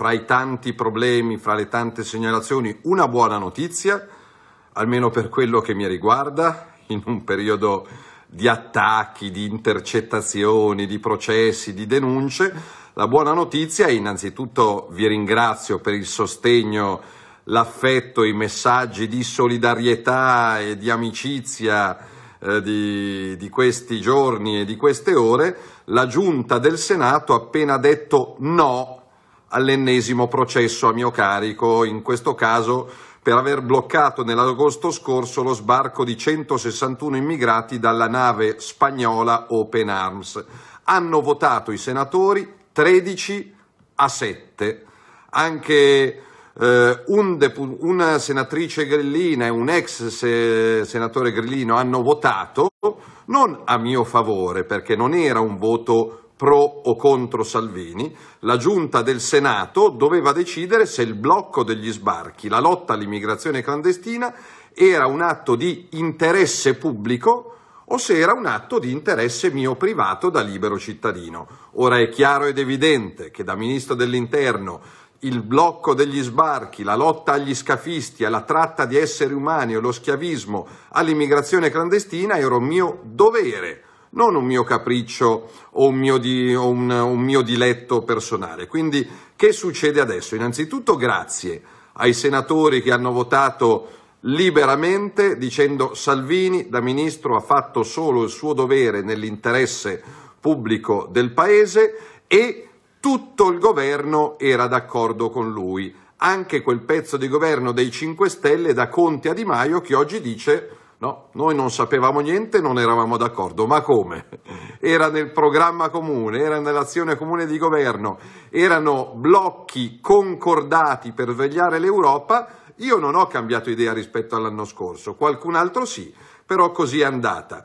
fra i tanti problemi, fra le tante segnalazioni, una buona notizia, almeno per quello che mi riguarda, in un periodo di attacchi, di intercettazioni, di processi, di denunce. La buona notizia è innanzitutto vi ringrazio per il sostegno, l'affetto, i messaggi di solidarietà e di amicizia eh, di, di questi giorni e di queste ore. La Giunta del Senato ha appena detto no all'ennesimo processo a mio carico, in questo caso per aver bloccato nell'agosto scorso lo sbarco di 161 immigrati dalla nave spagnola Open Arms. Hanno votato i senatori 13 a 7. Anche eh, un una senatrice grillina e un ex se senatore grillino hanno votato non a mio favore, perché non era un voto pro o contro Salvini, la giunta del Senato doveva decidere se il blocco degli sbarchi, la lotta all'immigrazione clandestina era un atto di interesse pubblico o se era un atto di interesse mio privato da libero cittadino. Ora è chiaro ed evidente che da Ministro dell'Interno il blocco degli sbarchi, la lotta agli scafisti, alla tratta di esseri umani, allo schiavismo, all'immigrazione clandestina era un mio dovere non un mio capriccio o un mio, di, o un, un mio diletto personale. Quindi che succede adesso? Innanzitutto grazie ai senatori che hanno votato liberamente dicendo Salvini da ministro ha fatto solo il suo dovere nell'interesse pubblico del Paese e tutto il governo era d'accordo con lui. Anche quel pezzo di governo dei 5 Stelle da Conte a Di Maio che oggi dice No, noi non sapevamo niente, non eravamo d'accordo, ma come? Era nel programma comune, era nell'azione comune di governo, erano blocchi concordati per svegliare l'Europa. Io non ho cambiato idea rispetto all'anno scorso, qualcun altro sì, però così è andata.